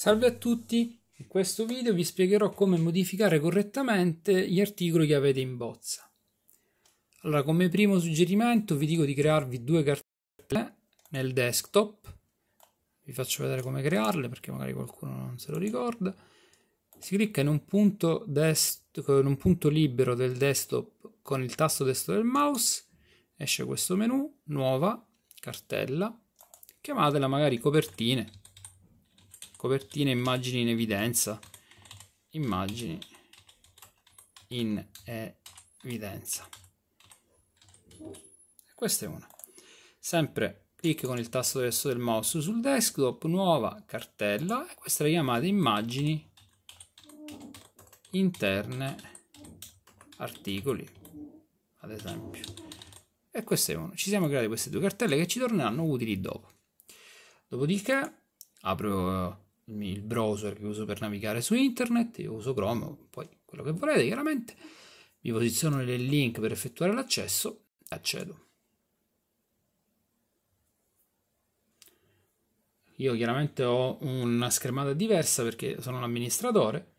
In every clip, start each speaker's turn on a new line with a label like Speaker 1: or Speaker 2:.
Speaker 1: Salve a tutti, in questo video vi spiegherò come modificare correttamente gli articoli che avete in bozza. Allora, come primo suggerimento vi dico di crearvi due cartelle nel desktop. Vi faccio vedere come crearle perché magari qualcuno non se lo ricorda. Si clicca in un punto, in un punto libero del desktop con il tasto destro del mouse, esce questo menu, nuova, cartella, chiamatela magari copertine copertina immagini in evidenza immagini in evidenza questa è una sempre clicca con il tasto destro del mouse sul desktop nuova cartella e questa è chiamata immagini interne articoli ad esempio e questa è una ci siamo creati queste due cartelle che ci torneranno utili dopo dopodiché apro il browser che uso per navigare su internet, io uso Chrome, poi quello che volete chiaramente, mi posiziono nel link per effettuare l'accesso, accedo. Io chiaramente ho una schermata diversa perché sono un amministratore,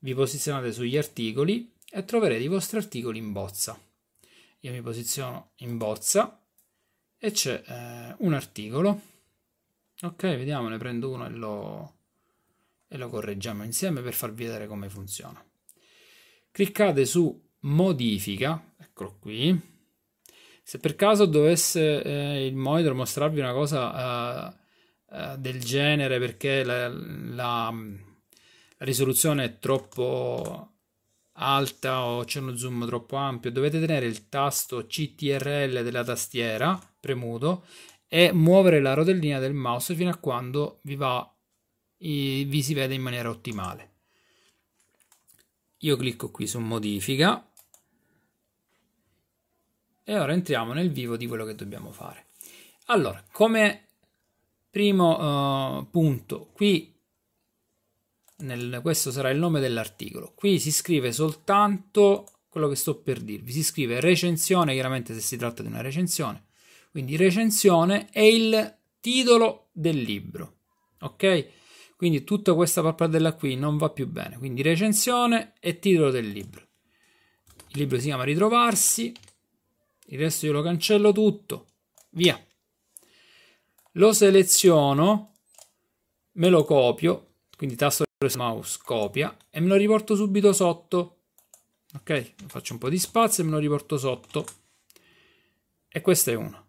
Speaker 1: vi posizionate sugli articoli e troverete i vostri articoli in bozza. Io mi posiziono in bozza e c'è eh, un articolo. Ok, vediamo, ne prendo uno e lo e lo correggiamo insieme per farvi vedere come funziona. Cliccate su modifica, eccolo qui. Se per caso dovesse eh, il monitor mostrarvi una cosa eh, eh, del genere perché la, la, mm, la, risoluzione è troppo alta o c'è uno zoom troppo ampio, dovete tenere il tasto CTRL della tastiera premuto e muovere la rotellina del mouse fino a quando vi va e vi si vede in maniera ottimale. Io clicco qui su modifica e ora entriamo nel vivo di quello che dobbiamo fare. Allora, come primo uh, punto, qui nel, questo sarà il nome dell'articolo. Qui si scrive soltanto quello che sto per dirvi. Si scrive recensione, chiaramente se si tratta di una recensione. Quindi recensione e il titolo del libro. Ok? Quindi tutta questa pappardella qui non va più bene. Quindi recensione e titolo del libro. Il libro si chiama Ritrovarsi. Il resto io lo cancello tutto. Via. Lo seleziono, me lo copio, quindi tasto mouse copia e me lo riporto subito sotto. Ok, faccio un po' di spazio e me lo riporto sotto. E questo è uno.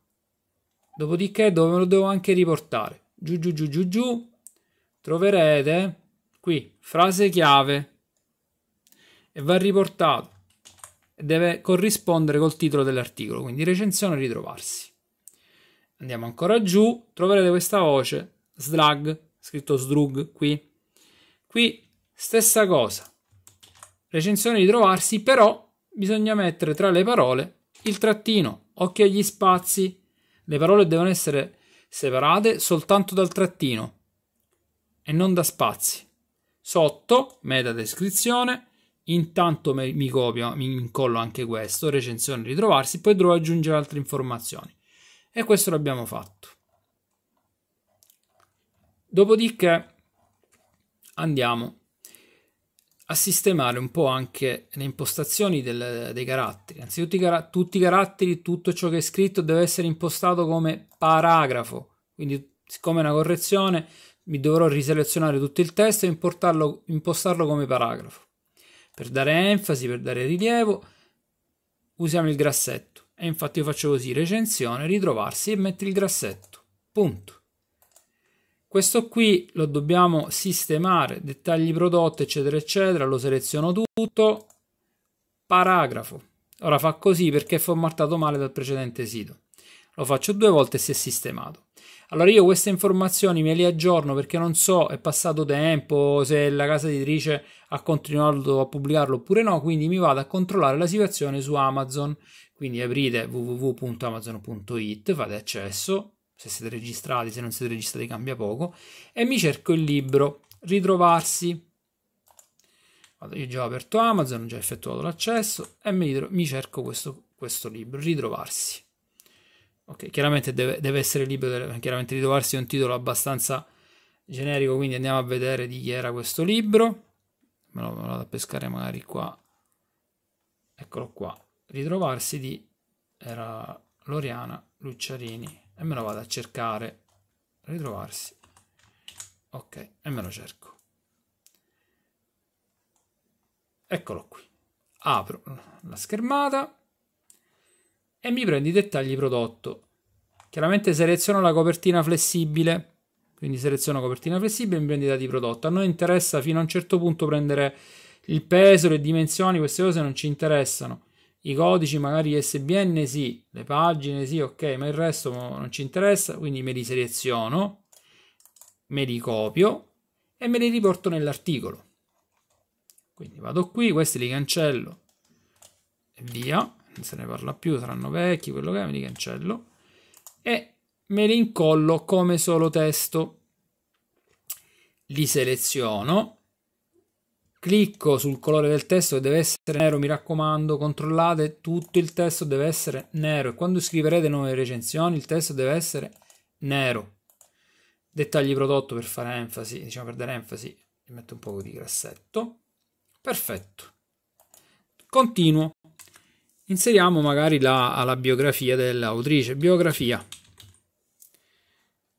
Speaker 1: Dopodiché dove me lo devo anche riportare. Giù, giù, giù, giù, giù, troverete qui frase chiave e va riportato e deve corrispondere col titolo dell'articolo, quindi recensione ritrovarsi. Andiamo ancora giù, troverete questa voce slug, scritto slug qui. Qui stessa cosa. Recensione ritrovarsi, però bisogna mettere tra le parole il trattino, occhio agli spazi. Le parole devono essere separate soltanto dal trattino e non da spazi. Sotto, meta descrizione, intanto mi copio, mi incollo anche questo, recensione ritrovarsi, poi dovrò aggiungere altre informazioni. E questo l'abbiamo fatto. Dopodiché andiamo a sistemare un po' anche le impostazioni del, dei caratteri. Anzitutto i car tutti i caratteri, tutto ciò che è scritto deve essere impostato come paragrafo, quindi siccome è una correzione mi dovrò riselezionare tutto il testo e impostarlo come paragrafo. Per dare enfasi, per dare rilievo, usiamo il grassetto. E infatti io faccio così, recensione, ritrovarsi e metto il grassetto. Punto. Questo qui lo dobbiamo sistemare, dettagli prodotto, eccetera, eccetera, lo seleziono tutto, paragrafo. Ora fa così perché è formattato male dal precedente sito. Lo faccio due volte e si è sistemato. Allora io queste informazioni me le aggiorno perché non so, è passato tempo, se la casa editrice ha continuato a pubblicarlo oppure no, quindi mi vado a controllare la situazione su Amazon. Quindi aprite www.amazon.it, fate accesso, se siete registrati, se non siete registrati cambia poco, e mi cerco il libro, ritrovarsi. Io già ho aperto Amazon, ho già effettuato l'accesso e mi, cerco questo, questo libro, ritrovarsi. Ok, chiaramente deve, deve essere libero chiaramente di trovarsi un titolo abbastanza generico, quindi andiamo a vedere di chi era questo libro. Me lo, me lo vado a pescare magari qua. Eccolo qua. Ritrovarsi di era Loriana Lucciarini e me lo vado a cercare. Ritrovarsi. Ok, e me lo cerco. Eccolo qui. Apro la schermata e mi prendo i dettagli prodotto. Chiaramente seleziono la copertina flessibile, quindi seleziono copertina flessibile e mi prendo i dati prodotto. A noi interessa fino a un certo punto prendere il peso, le dimensioni, queste cose non ci interessano. I codici magari SBN sì, le pagine sì, ok, ma il resto non ci interessa, quindi me li seleziono, me li copio e me li riporto nell'articolo. Quindi vado qui, questi li cancello e via non se ne parla più, saranno vecchi, quello che è, me li cancello e me li incollo come solo testo. Li seleziono, clicco sul colore del testo che deve essere nero, mi raccomando, controllate, tutto il testo deve essere nero e quando scriverete nuove recensioni il testo deve essere nero. Dettagli prodotto per fare enfasi, diciamo per dare enfasi, metto un po' di grassetto. Perfetto. Continuo. Inseriamo magari la, la biografia dell'autrice. Biografia.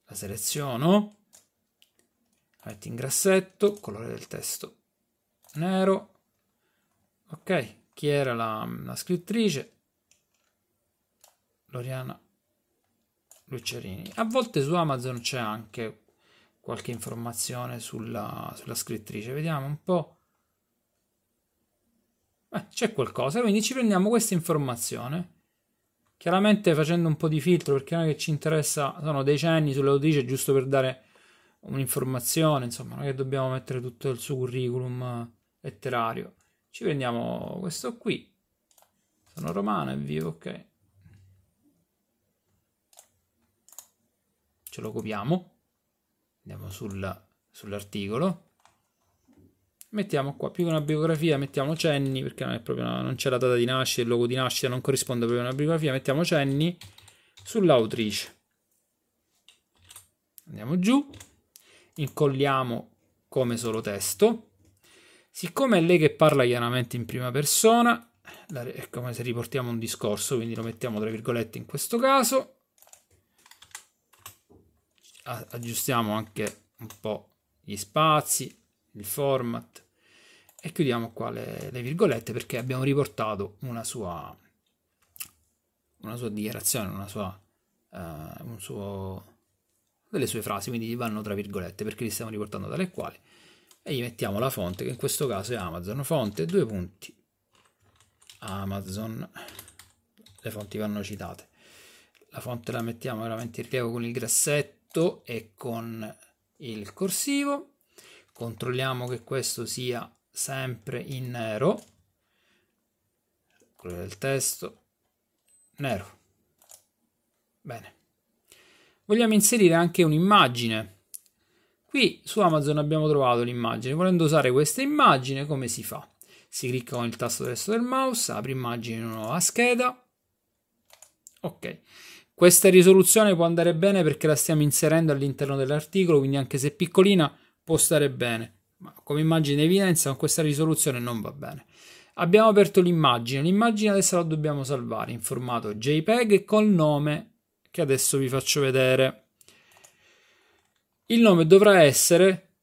Speaker 1: La seleziono. La metto in grassetto, colore del testo nero. Ok, chi era la, la scrittrice? Loriana Lucerini. A volte su Amazon c'è anche qualche informazione sulla, sulla scrittrice. Vediamo un po' eh, c'è qualcosa, quindi ci prendiamo questa informazione. Chiaramente facendo un po' di filtro, perché non è che ci interessa, sono decenni sulle notizie, giusto per dare un'informazione, insomma, non è che dobbiamo mettere tutto il suo curriculum letterario. Ci prendiamo questo qui. Sono romano e vivo, ok. Ce lo copiamo. Andiamo sul, sull'articolo. Mettiamo qua più che una biografia, mettiamo Cenni, perché non, una, non c'è la data di nascita, il logo di nascita non corrisponde proprio a una biografia, mettiamo Cenni sull'autrice. Andiamo giù, incolliamo come solo testo. Siccome è lei che parla chiaramente in prima persona, è come se riportiamo un discorso, quindi lo mettiamo tra virgolette in questo caso. Aggiustiamo anche un po' gli spazi, il format e chiudiamo qua le, le virgolette perché abbiamo riportato una sua, una sua dichiarazione, una sua, eh, un suo, delle sue frasi, quindi vanno tra virgolette perché li stiamo riportando dalle quali e gli mettiamo la fonte che in questo caso è Amazon, fonte due punti Amazon, le fonti vanno citate. La fonte la mettiamo veramente in rilievo con il grassetto e con il corsivo controlliamo che questo sia sempre in nero colore del testo nero bene vogliamo inserire anche un'immagine qui su Amazon abbiamo trovato l'immagine volendo usare questa immagine come si fa? si clicca con il tasto destro del mouse apri immagine in una nuova scheda ok questa risoluzione può andare bene perché la stiamo inserendo all'interno dell'articolo quindi anche se piccolina può stare bene, ma come immagine evidenza con questa risoluzione non va bene. Abbiamo aperto l'immagine, l'immagine adesso la dobbiamo salvare in formato JPEG col nome che adesso vi faccio vedere. Il nome dovrà essere,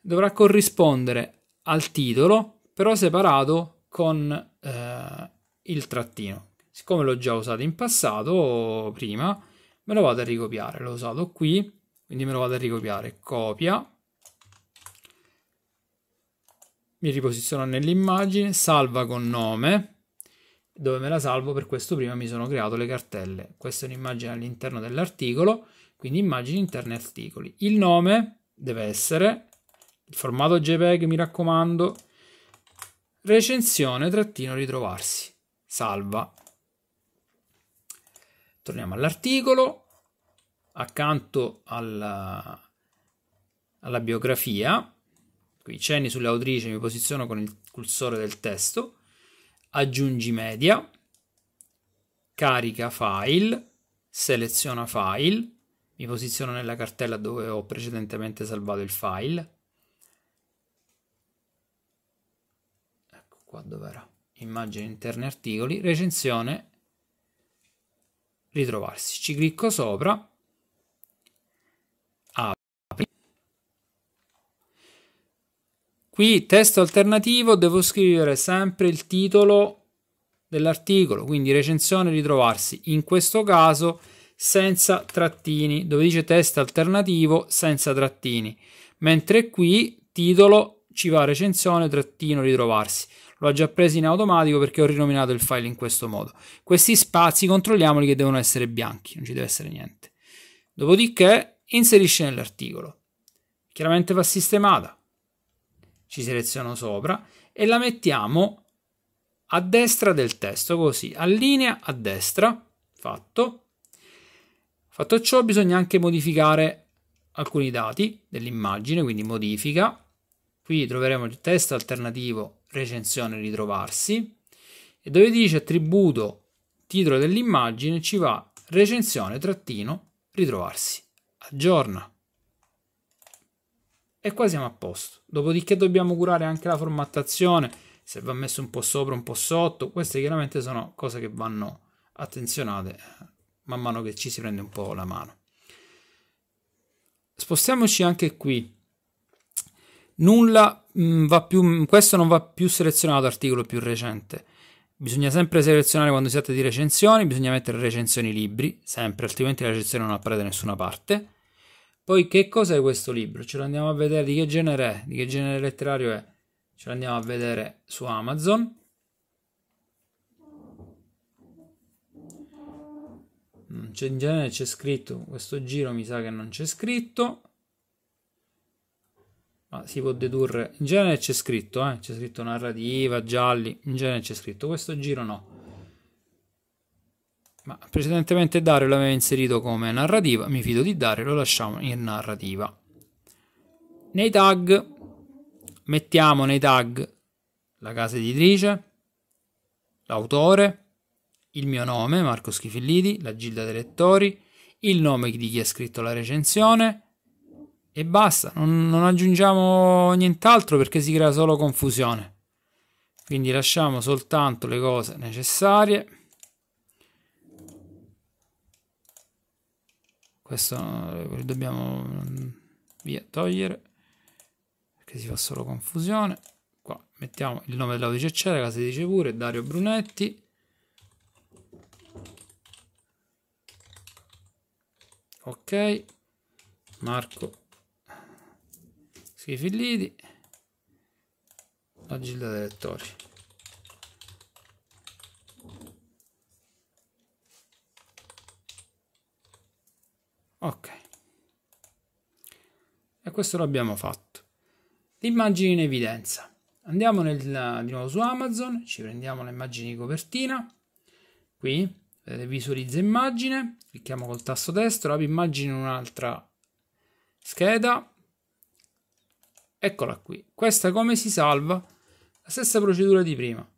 Speaker 1: dovrà corrispondere al titolo, però separato con eh, il trattino. Siccome l'ho già usato in passato, prima, me lo vado a ricopiare. L'ho usato qui, quindi me lo vado a ricopiare. Copia, mi riposiziono nell'immagine, salva con nome, dove me la salvo, per questo prima mi sono creato le cartelle. Questa è un'immagine all'interno dell'articolo, quindi immagini interne articoli. Il nome deve essere, il formato JPEG mi raccomando, recensione trattino ritrovarsi, salva. Torniamo all'articolo, accanto alla, alla biografia quindi cenni sull'autrice, mi posiziono con il cursore del testo, aggiungi media, carica file, seleziona file, mi posiziono nella cartella dove ho precedentemente salvato il file. Ecco qua dov'era. immagine interne articoli, recensione, ritrovarsi. Ci clicco sopra Qui testo alternativo devo scrivere sempre il titolo dell'articolo, quindi recensione ritrovarsi, in questo caso senza trattini, dove dice testo alternativo senza trattini, mentre qui titolo ci va recensione trattino ritrovarsi. L'ho già preso in automatico perché ho rinominato il file in questo modo. Questi spazi controlliamoli che devono essere bianchi, non ci deve essere niente. Dopodiché inserisce nell'articolo. Chiaramente va sistemata ci seleziono sopra e la mettiamo a destra del testo, così, allinea a destra, fatto. Fatto ciò bisogna anche modificare alcuni dati dell'immagine, quindi modifica. Qui troveremo il testo alternativo recensione ritrovarsi e dove dice attributo titolo dell'immagine ci va recensione trattino ritrovarsi. Aggiorna e qua siamo a posto. Dopodiché dobbiamo curare anche la formattazione, se va messo un po' sopra, un po' sotto, queste chiaramente sono cose che vanno attenzionate eh, man mano che ci si prende un po' la mano. Spostiamoci anche qui. Nulla mh, mm, va più, mm, questo non va più selezionato articolo più recente. Bisogna sempre selezionare quando si tratta di recensioni, bisogna mettere recensioni libri, sempre, altrimenti la recensione non appare da nessuna parte. Poi che cos'è questo libro? Ce l'andiamo a vedere di che genere è, di che genere letterario è. Ce l'andiamo a vedere su Amazon. Mm, in genere c'è scritto, questo giro mi sa che non c'è scritto. Ma si può dedurre, in genere c'è scritto, eh? c'è scritto narrativa, gialli, in genere c'è scritto, questo giro no ma precedentemente Dario l'aveva inserito come narrativa, mi fido di Dario, lo lasciamo in narrativa. Nei tag mettiamo nei tag la casa editrice, l'autore, il mio nome, Marco Schifilliti, la Gilda dei Lettori, il nome di chi ha scritto la recensione e basta, non, non aggiungiamo nient'altro perché si crea solo confusione. Quindi lasciamo soltanto le cose necessarie. questo lo eh, dobbiamo mm, via togliere perché si fa solo confusione qua mettiamo il nome dell'autrice eccetera si dice pure Dario Brunetti ok Marco Schifillidi la gilda dei lettori ok e questo l'abbiamo fatto le in evidenza andiamo nel, di nuovo su Amazon ci prendiamo le immagini di copertina qui vedete visualizza immagine clicchiamo col tasto destro apri immagine in un'altra scheda eccola qui questa come si salva la stessa procedura di prima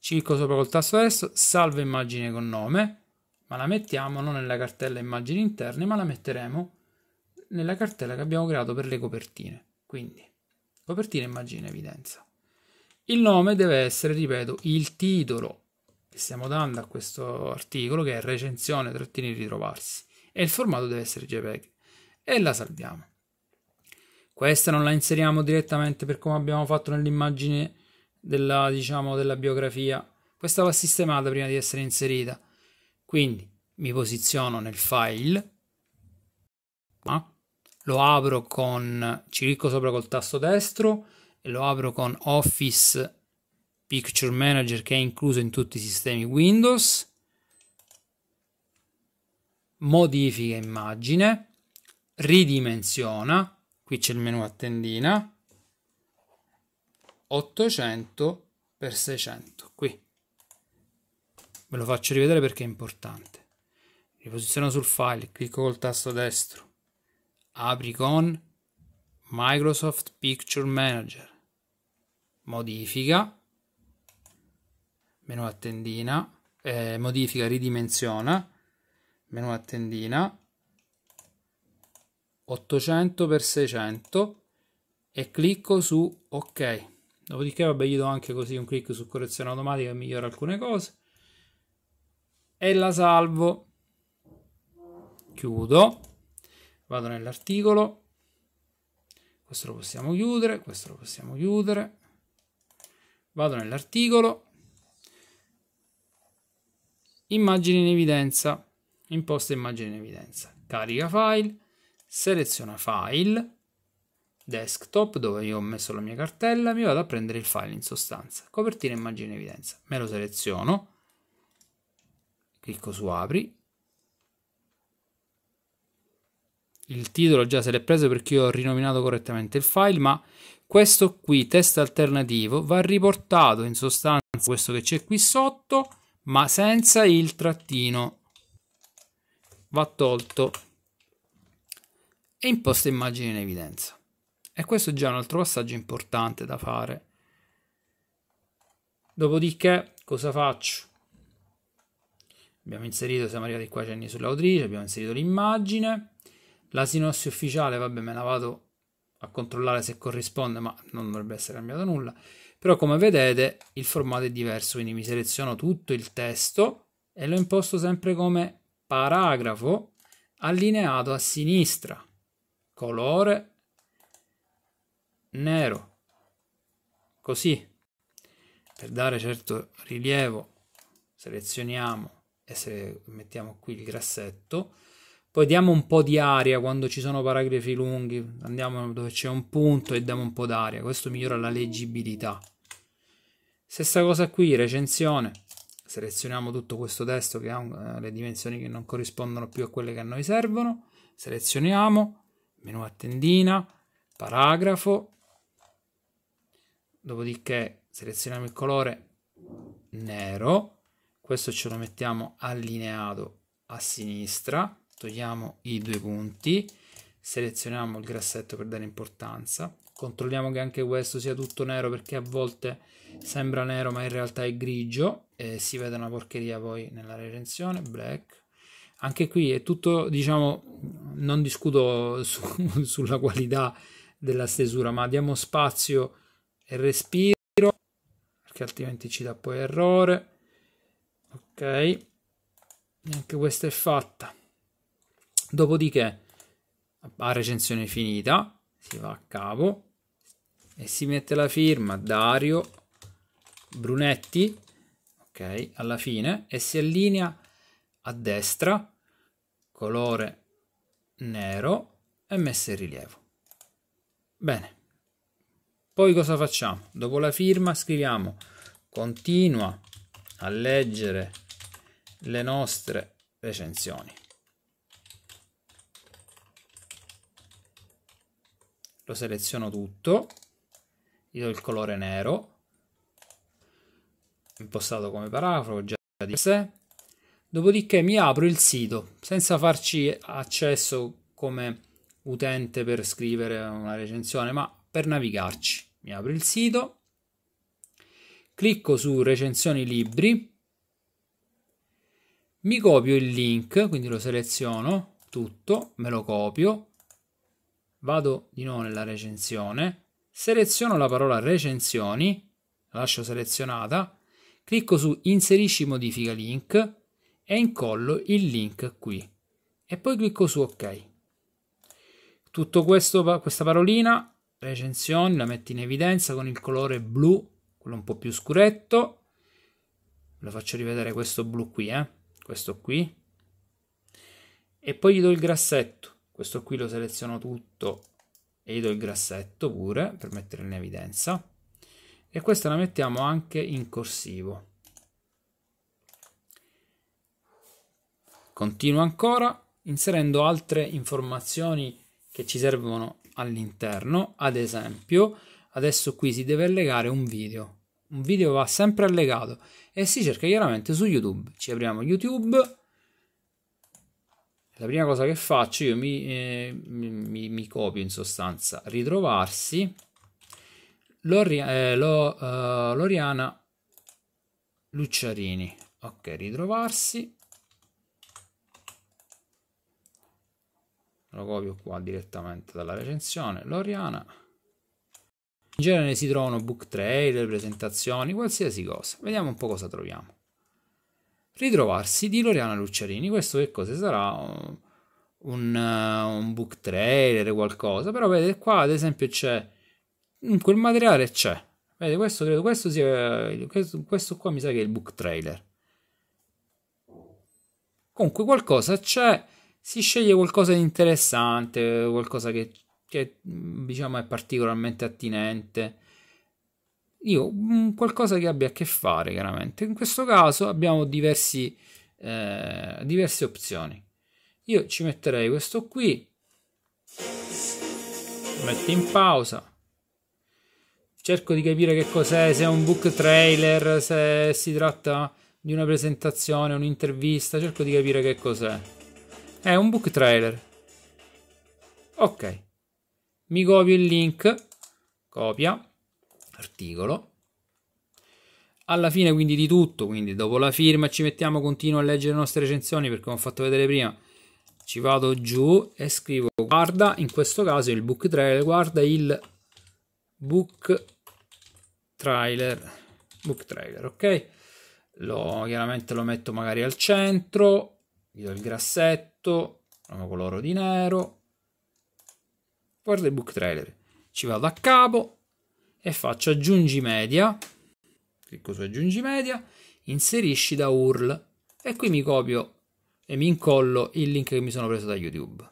Speaker 1: clicco sopra col tasto destro salva immagine con nome ma la mettiamo non nella cartella immagini interne, ma la metteremo nella cartella che abbiamo creato per le copertine. Quindi, copertina immagine evidenza. Il nome deve essere, ripeto, il titolo che stiamo dando a questo articolo, che è recensione trattini ritrovarsi, e il formato deve essere JPEG. E la salviamo. Questa non la inseriamo direttamente per come abbiamo fatto nell'immagine della, diciamo, della biografia. Questa va sistemata prima di essere inserita quindi mi posiziono nel file, lo apro con ci clicco sopra col tasto destro e lo apro con Office Picture Manager che è incluso in tutti i sistemi Windows. Modifica immagine, ridimensiona, qui c'è il menu a tendina 800 x 600 qui ve lo faccio rivedere perché è importante riposiziono sul file clicco col tasto destro apri con Microsoft Picture Manager modifica menu a tendina eh, modifica ridimensiona menu a tendina 800x600 e clicco su ok dopodiché vabbè gli do anche così un clic su correzione automatica e migliora alcune cose e la salvo. Chiudo, vado nell'articolo, questo lo possiamo chiudere, questo lo possiamo chiudere, vado nell'articolo, immagini in evidenza, imposta immagini in evidenza, carica file, seleziona file, desktop dove io ho messo la mia cartella, mi vado a prendere il file in sostanza, copertina immagini in evidenza, me lo seleziono, clicco su apri il titolo già se l'è preso perché io ho rinominato correttamente il file ma questo qui test alternativo va riportato in sostanza questo che c'è qui sotto ma senza il trattino va tolto e imposta immagine in evidenza e questo è già un altro passaggio importante da fare dopodiché cosa faccio abbiamo inserito, siamo arrivati qua, c'è il sull'autrice, abbiamo inserito l'immagine, la sinossi ufficiale, vabbè me la vado a controllare se corrisponde, ma non dovrebbe essere cambiato nulla, però come vedete il formato è diverso, quindi mi seleziono tutto il testo e lo imposto sempre come paragrafo allineato a sinistra, colore nero, così, per dare certo rilievo selezioniamo e se mettiamo qui il grassetto, poi diamo un po' di aria quando ci sono paragrafi lunghi, andiamo dove c'è un punto e diamo un po' d'aria, questo migliora la leggibilità. Stessa cosa qui, recensione, selezioniamo tutto questo testo che ha eh, le dimensioni che non corrispondono più a quelle che a noi servono, selezioniamo, menu a tendina, paragrafo, dopodiché selezioniamo il colore nero, questo ce lo mettiamo allineato a sinistra togliamo i due punti selezioniamo il grassetto per dare importanza controlliamo che anche questo sia tutto nero perché a volte sembra nero ma in realtà è grigio e si vede una porcheria poi nella recensione black anche qui è tutto diciamo non discuto su, sulla qualità della stesura ma diamo spazio e respiro perché altrimenti ci dà poi errore ok anche questa è fatta dopodiché a recensione finita si va a capo e si mette la firma Dario Brunetti ok alla fine e si allinea a destra colore nero e messa in rilievo bene poi cosa facciamo dopo la firma scriviamo continua a leggere le nostre recensioni. Lo seleziono tutto, gli do il colore nero, impostato come paragrafo, già di sé. Dopodiché mi apro il sito senza farci accesso come utente per scrivere una recensione, ma per navigarci. Mi apro il sito, clicco su recensioni libri, mi copio il link, quindi lo seleziono tutto, me lo copio, vado di nuovo nella recensione, seleziono la parola recensioni, lascio selezionata, clicco su inserisci modifica link e incollo il link qui e poi clicco su ok. Tutto questo, questa parolina, recensioni, la metto in evidenza con il colore blu, quello un po' più scuretto, lo faccio rivedere questo blu qui, eh questo qui, e poi gli do il grassetto, questo qui lo seleziono tutto e gli do il grassetto pure per mettere in evidenza, e questa la mettiamo anche in corsivo. Continuo ancora inserendo altre informazioni che ci servono all'interno, ad esempio adesso qui si deve legare un video, un video va sempre allegato e si cerca chiaramente su YouTube. Ci apriamo YouTube. La prima cosa che faccio io mi, eh, mi, mi copio in sostanza ritrovarsi. Lori, eh, lo, uh, Loriana Lucciarini. Ok, ritrovarsi. Lo copio qua direttamente dalla recensione. Loriana. In genere si trovano book trailer, presentazioni, qualsiasi cosa. Vediamo un po' cosa troviamo. Ritrovarsi di Loriana Lucciarini. Questo che cosa sarà? Un, eh, un book trailer, qualcosa. Però vedete qua ad esempio c'è... Mm, quel materiale c'è. Vedete, questo credo, questo sia... Questo, questo qua mi sa che è il book trailer. Comunque qualcosa c'è, si sceglie qualcosa di interessante, qualcosa che che mm, diciamo è particolarmente attinente. Io mm, qualcosa che abbia a che fare chiaramente. In questo caso abbiamo diversi, eh, diverse opzioni. Io ci metterei questo qui, metto in pausa, cerco di capire che cos'è, se è un book trailer, se si tratta di una presentazione, un'intervista, cerco di capire che cos'è. È un book trailer. Ok mi copio il link, copia, articolo. Alla fine quindi di tutto, quindi dopo la firma ci mettiamo, continuo a leggere le nostre recensioni perché ho fatto vedere prima, ci vado giù e scrivo guarda, in questo caso il book trailer, guarda il book trailer, book trailer, ok? Lo, chiaramente lo metto magari al centro, gli do il grassetto, lo coloro di nero, guardo il book trailer, ci vado a capo e faccio aggiungi media, clicco su aggiungi media, inserisci da URL e qui mi copio e mi incollo il link che mi sono preso da YouTube.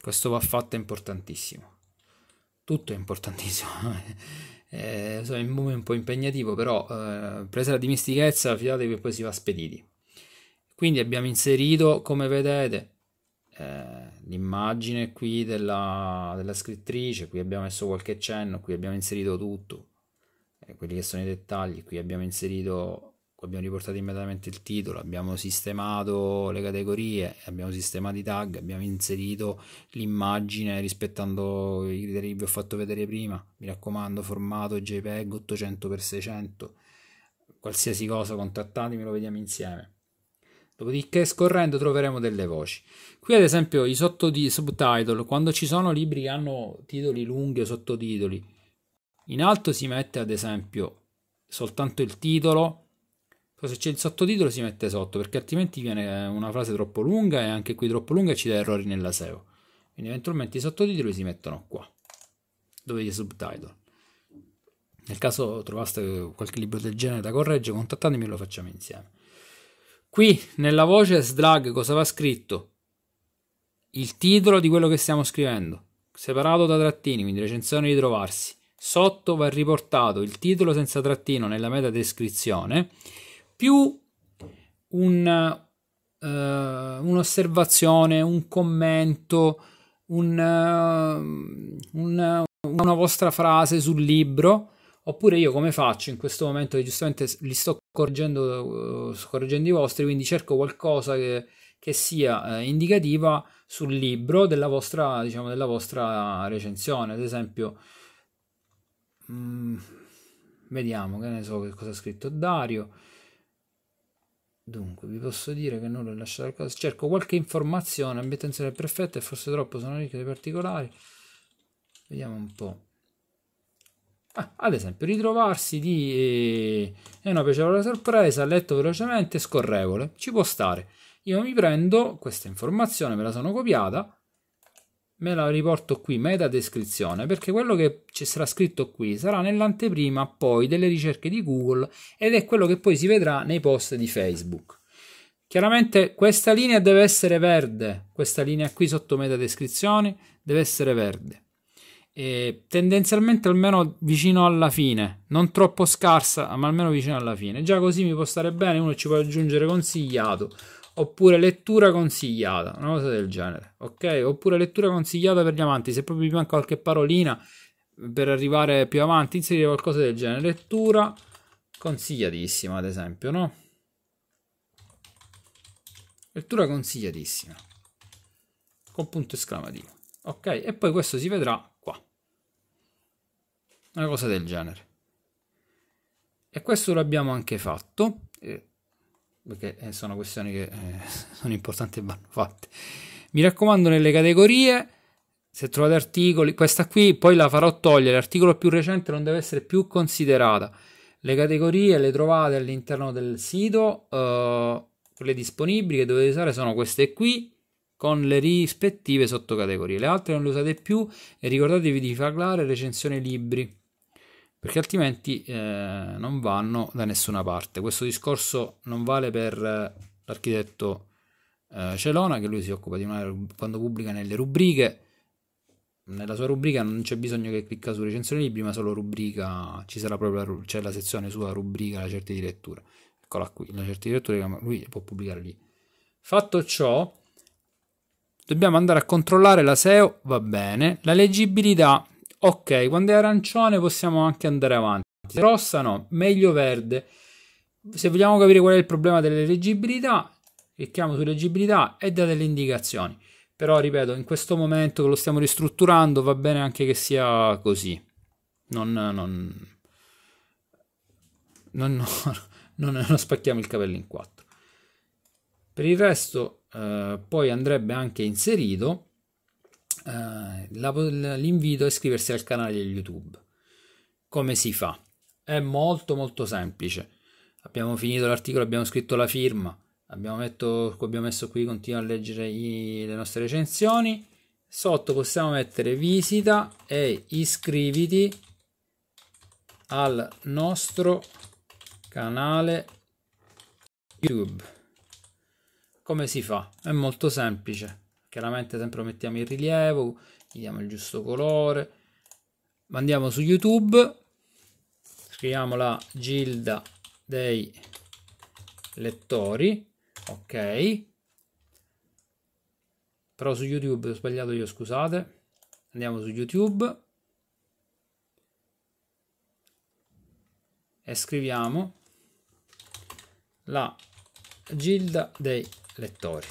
Speaker 1: Questo va fatto è importantissimo. Tutto è importantissimo. eh, so, è un momento un po' impegnativo, però eh, presa la dimestichezza, fidatevi che poi si va spediti. Quindi abbiamo inserito, come vedete, eh, l'immagine qui della, della, scrittrice, qui abbiamo messo qualche cenno, qui abbiamo inserito tutto, eh, quelli che sono i dettagli, qui abbiamo inserito, abbiamo riportato immediatamente il titolo, abbiamo sistemato le categorie, abbiamo sistemato i tag, abbiamo inserito l'immagine rispettando i criteri che vi ho fatto vedere prima, mi raccomando formato JPEG 800x600, qualsiasi cosa contattatemi, lo vediamo insieme. Dopodiché scorrendo troveremo delle voci. Qui ad esempio i sottotitoli, subtitle, quando ci sono libri che hanno titoli lunghi o sottotitoli, in alto si mette ad esempio soltanto il titolo, poi se c'è il sottotitolo si mette sotto, perché altrimenti viene una frase troppo lunga e anche qui troppo lunga e ci dà errori nella SEO. Quindi eventualmente i sottotitoli si mettono qua, dove c'è subtitle. Nel caso trovaste qualche libro del genere da correggere, contattatemi e lo facciamo insieme. Qui nella voce slug cosa va scritto? Il titolo di quello che stiamo scrivendo, separato da trattini, quindi recensione di trovarsi. Sotto va riportato il titolo senza trattino nella meta descrizione più un, uh, un'osservazione, un commento, un, uh, un, una vostra frase sul libro Oppure io come faccio in questo momento che giustamente li sto correggendo, uh, correggendo i vostri, quindi cerco qualcosa che, che sia eh, indicativa sul libro della vostra, diciamo, della vostra recensione. Ad esempio, mh, mm, vediamo che ne so che cosa ha scritto Dario. Dunque, vi posso dire che non l'ho lasciato al Cerco qualche informazione, ambientazione perfetta e forse troppo sono ricche di particolari. Vediamo un po'. Ah, ad esempio, ritrovarsi di... Eh, è una piacevole sorpresa, letto velocemente, scorrevole, ci può stare. Io mi prendo questa informazione, me la sono copiata, me la riporto qui, meta descrizione, perché quello che ci sarà scritto qui sarà nell'anteprima poi delle ricerche di Google ed è quello che poi si vedrà nei post di Facebook. Chiaramente questa linea deve essere verde, questa linea qui sotto meta descrizione deve essere verde eh, tendenzialmente almeno vicino alla fine, non troppo scarsa, ma almeno vicino alla fine. Già così mi può stare bene, uno ci può aggiungere consigliato, oppure lettura consigliata, una cosa del genere, ok? Oppure lettura consigliata per gli amanti, se proprio mi manca qualche parolina per arrivare più avanti, inserire qualcosa del genere, lettura consigliatissima, ad esempio, no? Lettura consigliatissima con punto esclamativo. Ok, e poi questo si vedrà una cosa del genere. E questo l'abbiamo anche fatto, eh, perché sono questioni che eh, sono importanti e vanno fatte. Mi raccomando nelle categorie, se trovate articoli, questa qui poi la farò togliere, l'articolo più recente non deve essere più considerata. Le categorie le trovate all'interno del sito, eh, quelle disponibili che dovete usare sono queste qui, con le rispettive sottocategorie. Le altre non le usate più e ricordatevi di parlare recensione libri perché altrimenti eh, non vanno da nessuna parte. Questo discorso non vale per eh, l'architetto eh, Celona, che lui si occupa di una quando pubblica nelle rubriche. Nella sua rubrica non c'è bisogno che clicca su recensione libri, ma solo rubrica, ci sarà proprio la, c'è la sezione sua rubrica, la certi di lettura. Eccola qui, la certi di lettura, lui può pubblicare lì. Fatto ciò, dobbiamo andare a controllare la SEO, va bene, la leggibilità Ok, quando è arancione possiamo anche andare avanti. Rossa no, meglio verde. Se vogliamo capire qual è il problema delle leggibilità, clicchiamo su leggibilità e dà delle indicazioni. Però ripeto, in questo momento che lo stiamo ristrutturando va bene anche che sia così. Non, non, non, non spacchiamo il capello in quattro. Per il resto eh, poi andrebbe anche inserito eh, l'invito a iscriversi al canale di YouTube. Come si fa? È molto molto semplice. Abbiamo finito l'articolo, abbiamo scritto la firma, abbiamo, metto, abbiamo messo qui, continua a leggere i, le nostre recensioni. Sotto possiamo mettere visita e iscriviti al nostro canale YouTube. Come si fa? È molto semplice chiaramente sempre mettiamo in rilievo, gli diamo il giusto colore, andiamo su YouTube, scriviamo la gilda dei lettori, ok, però su YouTube ho sbagliato io, scusate, andiamo su YouTube e scriviamo la gilda dei lettori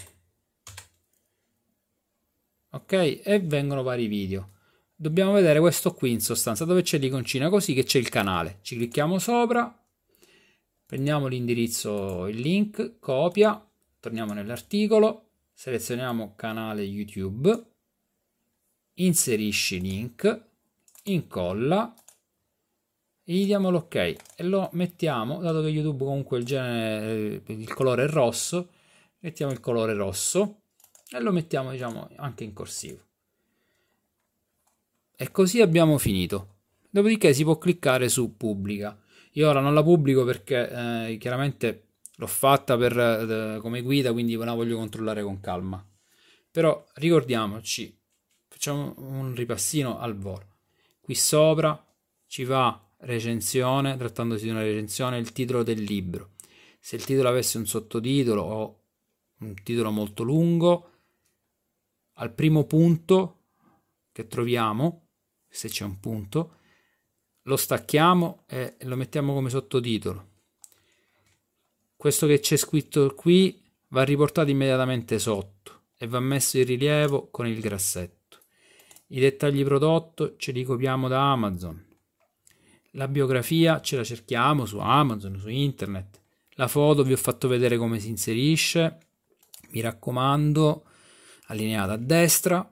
Speaker 1: ok? E vengono vari video. Dobbiamo vedere questo qui in sostanza, dove c'è l'iconcina così che c'è il canale. Ci clicchiamo sopra, prendiamo l'indirizzo, il link, copia, torniamo nell'articolo, selezioniamo canale YouTube, inserisci link, incolla e gli diamo l'ok e lo mettiamo, dato che YouTube comunque il, genere, eh, il colore è rosso, mettiamo il colore rosso e lo mettiamo diciamo anche in corsivo e così abbiamo finito dopodiché si può cliccare su pubblica io ora non la pubblico perché eh, chiaramente l'ho fatta per, eh, come guida quindi la voglio controllare con calma però ricordiamoci facciamo un ripassino al volo qui sopra ci va recensione trattandosi di una recensione il titolo del libro se il titolo avesse un sottotitolo o un titolo molto lungo al primo punto che troviamo, se c'è un punto, lo stacchiamo e lo mettiamo come sottotitolo. Questo che c'è scritto qui va riportato immediatamente sotto e va messo in rilievo con il grassetto. I dettagli prodotto ce li copiamo da Amazon. La biografia ce la cerchiamo su Amazon, su internet. La foto vi ho fatto vedere come si inserisce. Mi raccomando, allineata a destra,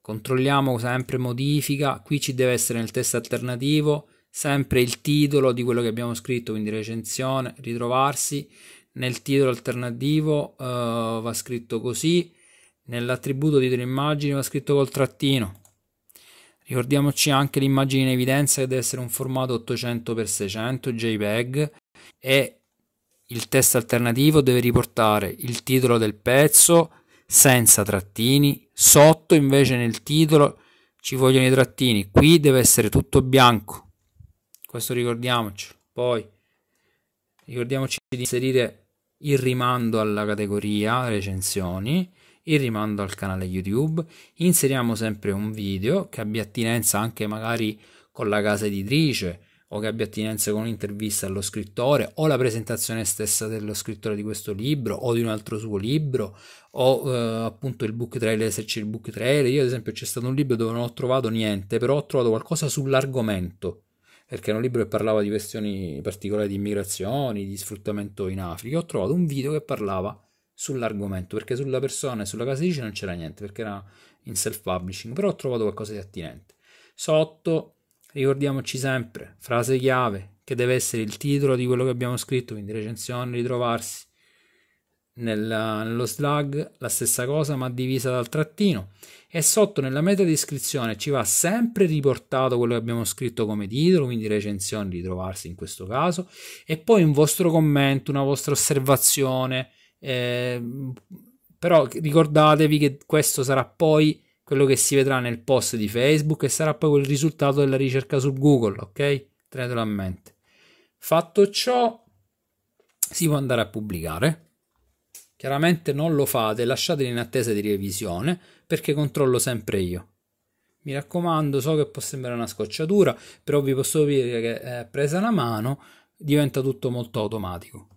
Speaker 1: controlliamo sempre modifica, qui ci deve essere nel test alternativo sempre il titolo di quello che abbiamo scritto, quindi recensione, ritrovarsi, nel titolo alternativo uh, va scritto così, nell'attributo titolo immagine va scritto col trattino. Ricordiamoci anche l'immagine in evidenza che deve essere un formato 800x600 JPEG e il test alternativo deve riportare il titolo del pezzo, senza trattini, sotto invece nel titolo ci vogliono i trattini, qui deve essere tutto bianco, questo ricordiamoci, poi ricordiamoci di inserire il rimando alla categoria recensioni, il rimando al canale YouTube, inseriamo sempre un video che abbia attinenza anche magari con la casa editrice o che abbia attinenza con un'intervista allo scrittore o la presentazione stessa dello scrittore di questo libro o di un altro suo libro o eh, appunto il book trailer se c'è il book trailer io ad esempio c'è stato un libro dove non ho trovato niente però ho trovato qualcosa sull'argomento perché era un libro che parlava di questioni particolari di immigrazioni di sfruttamento in Africa ho trovato un video che parlava sull'argomento perché sulla persona e sulla casa non c'era niente perché era in self publishing però ho trovato qualcosa di attinente sotto Ricordiamoci sempre, frase chiave, che deve essere il titolo di quello che abbiamo scritto, quindi recensione, ritrovarsi. Nella, nello slug la stessa cosa ma divisa dal trattino e sotto nella meta descrizione ci va sempre riportato quello che abbiamo scritto come titolo quindi recensione ritrovarsi in questo caso e poi un vostro commento una vostra osservazione eh, però ricordatevi che questo sarà poi quello che si vedrà nel post di Facebook e sarà poi quel risultato della ricerca su Google, ok? Tenetelo a mente. Fatto ciò, si può andare a pubblicare. Chiaramente non lo fate, lasciateli in attesa di revisione perché controllo sempre io. Mi raccomando, so che può sembrare una scocciatura, però vi posso dire che eh, presa la mano diventa tutto molto automatico.